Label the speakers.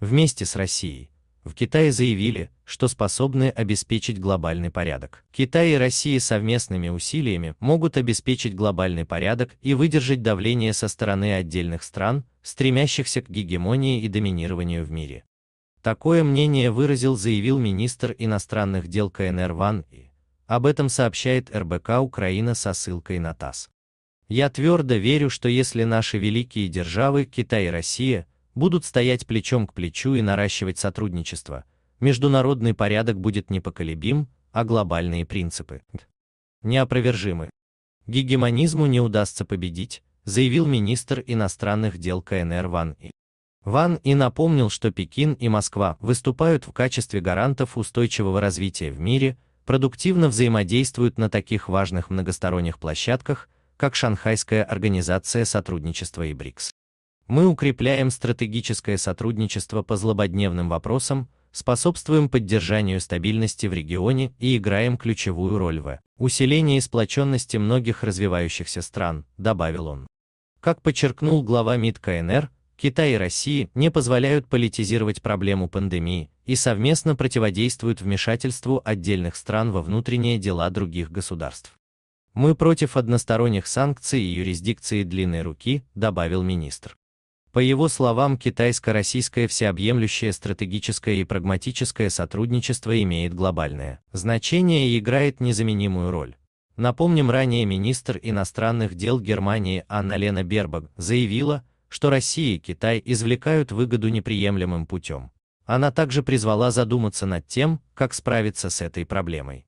Speaker 1: вместе с Россией, в Китае заявили, что способны обеспечить глобальный порядок. Китай и Россия совместными усилиями могут обеспечить глобальный порядок и выдержать давление со стороны отдельных стран, стремящихся к гегемонии и доминированию в мире. Такое мнение выразил заявил министр иностранных дел КНР Ван И. Об этом сообщает РБК Украина со ссылкой на ТАСС. Я твердо верю, что если наши великие державы, Китай и Россия, будут стоять плечом к плечу и наращивать сотрудничество, международный порядок будет непоколебим, а глобальные принципы неопровержимы. Гегемонизму не удастся победить, заявил министр иностранных дел КНР Ван И. Ван И напомнил, что Пекин и Москва выступают в качестве гарантов устойчивого развития в мире, продуктивно взаимодействуют на таких важных многосторонних площадках, как Шанхайская организация сотрудничества и БРИКС. Мы укрепляем стратегическое сотрудничество по злободневным вопросам, способствуем поддержанию стабильности в регионе и играем ключевую роль в усилении сплоченности многих развивающихся стран, добавил он. Как подчеркнул глава МИД КНР, Китай и Россия не позволяют политизировать проблему пандемии и совместно противодействуют вмешательству отдельных стран во внутренние дела других государств. Мы против односторонних санкций и юрисдикции длинной руки, добавил министр. По его словам, китайско-российское всеобъемлющее стратегическое и прагматическое сотрудничество имеет глобальное значение и играет незаменимую роль. Напомним, ранее министр иностранных дел Германии Анна-Лена Бербак заявила, что Россия и Китай извлекают выгоду неприемлемым путем. Она также призвала задуматься над тем, как справиться с этой проблемой.